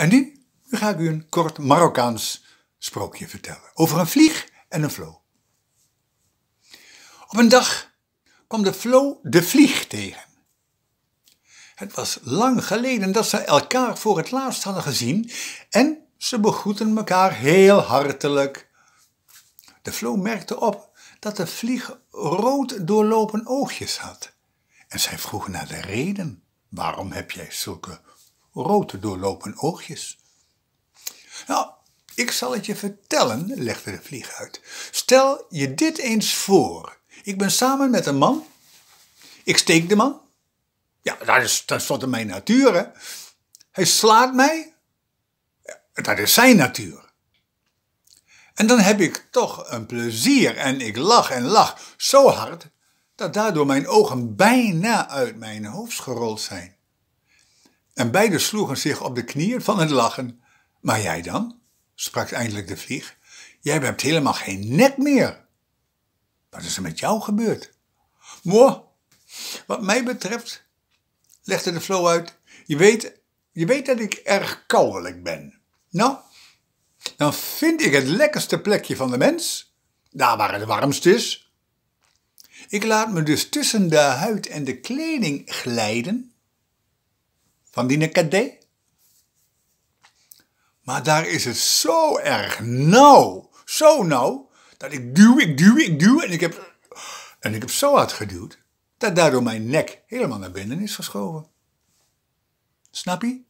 En nu, ga ik u een kort Marokkaans sprookje vertellen over een vlieg en een vlo. Op een dag kwam de vlo de vlieg tegen. Het was lang geleden dat ze elkaar voor het laatst hadden gezien en ze begroeten elkaar heel hartelijk. De vlo merkte op dat de vlieg rood doorlopen oogjes had. En zij vroeg naar de reden. Waarom heb jij zulke rood doorlopen oogjes. Nou, ik zal het je vertellen, legde de vlieg uit. Stel je dit eens voor. Ik ben samen met een man. Ik steek de man. Ja, dat is tenslotte mijn natuur, Hij slaat mij. Dat is zijn natuur. En dan heb ik toch een plezier en ik lach en lach zo hard dat daardoor mijn ogen bijna uit mijn hoofd gerold zijn. En beiden sloegen zich op de knieën van het lachen. Maar jij dan? sprak eindelijk de vlieg. Jij hebt helemaal geen nek meer. Wat is er met jou gebeurd? Mo. wat mij betreft, legde de flow uit, je weet, je weet dat ik erg kouwelijk ben. Nou, dan vind ik het lekkerste plekje van de mens, daar waar het warmst is. Ik laat me dus tussen de huid en de kleding glijden van die nekadé. Maar daar is het zo erg nauw, zo nauw, dat ik duw, ik duw, ik duw en ik heb, en ik heb zo hard geduwd, dat daardoor mijn nek helemaal naar binnen is geschoven. Snap je?